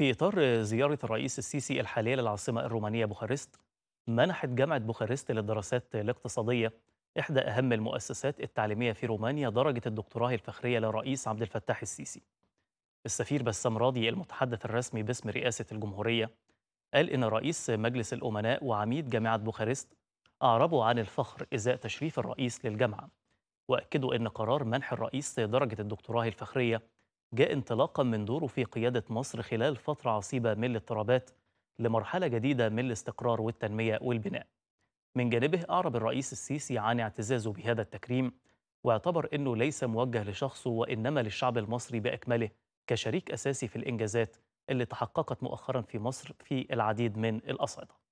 في إطار زيارة الرئيس السيسي الحالية للعاصمة الرومانية بوخارست منحت جامعة بوخارست للدراسات الاقتصادية إحدى أهم المؤسسات التعليمية في رومانيا درجة الدكتوراه الفخرية للرئيس عبد الفتاح السيسي السفير بسام راضي المتحدث الرسمي باسم رئاسة الجمهورية قال إن رئيس مجلس الأمناء وعميد جامعة بوخارست أعربوا عن الفخر إزاء تشريف الرئيس للجامعة وأكدوا أن قرار منح الرئيس درجة الدكتوراه الفخرية جاء انطلاقا من دوره في قيادة مصر خلال فترة عصيبة من الاضطرابات لمرحلة جديدة من الاستقرار والتنمية والبناء من جانبه أعرب الرئيس السيسي عن اعتزازه بهذا التكريم واعتبر أنه ليس موجه لشخصه وإنما للشعب المصري بأكمله كشريك أساسي في الإنجازات اللي تحققت مؤخرا في مصر في العديد من الأصعدة